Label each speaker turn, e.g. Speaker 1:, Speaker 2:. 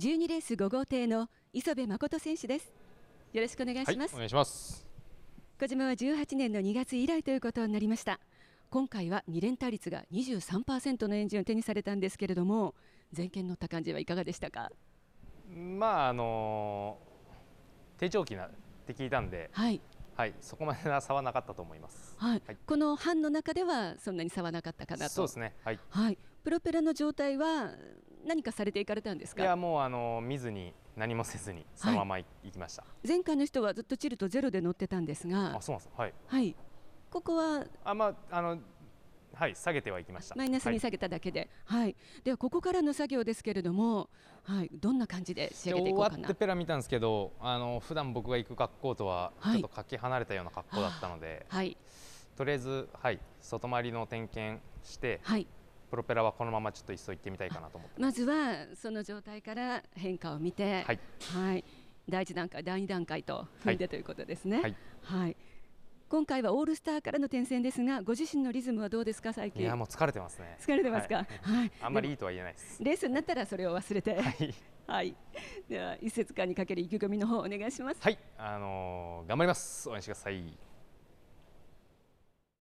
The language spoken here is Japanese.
Speaker 1: 12レース5号艇の磯部誠選手ですよろしくお願いします、はい、お願いします小島は18年の2月以来ということになりました今回は2連単率が23%のエンジンを手にされたんですけれども前見乗った感じはいかがでしたか
Speaker 2: まああのー、低長期なって聞いたんで、はい、はい、そこまでな差はなかったと思います。
Speaker 1: はい、はい、この班の中ではそんなに差はなかったかなと。そうです
Speaker 2: ね。はい。は
Speaker 1: い、プロペラの状態は何かされていかれたんですかいや
Speaker 2: もうあの見ずに何もせずにそのまま、行きました
Speaker 1: 前回の人はずっとチルとゼロで乗ってたんですがあそうなんですはい、はい、ここはあまああの
Speaker 2: はい下げてはいきましたマイナスに下
Speaker 1: げただけで、はい、はい、ではここからの作業ですけれども、はい、どんな感じで仕上げていこうかな終わって
Speaker 2: ペラ見たんですけどあの普段僕が行く格好とはちょっとかけ離れたような格好だったので、はい、とりあえず、はい、外回りの点検して、はい、プロペラはこのままちょっと一層行ってみたいかなと思って
Speaker 1: まずはその状態から変化を見て、はい、はい、第一段階、第二段階と踏んで、はい、ということですね。はい、はい今回はオールスターからの転戦ですが、ご自身のリズムはどうですか、最近。いや、もう
Speaker 2: 疲れてますね。疲れてますか。はい。はい、あんまりいいとは言えないです。レ
Speaker 1: ースになったら、それを忘れて。はい。はい。では、一節間にかける意気込みの方、お願いします。はい。
Speaker 2: あのー、頑張ります。応援してください。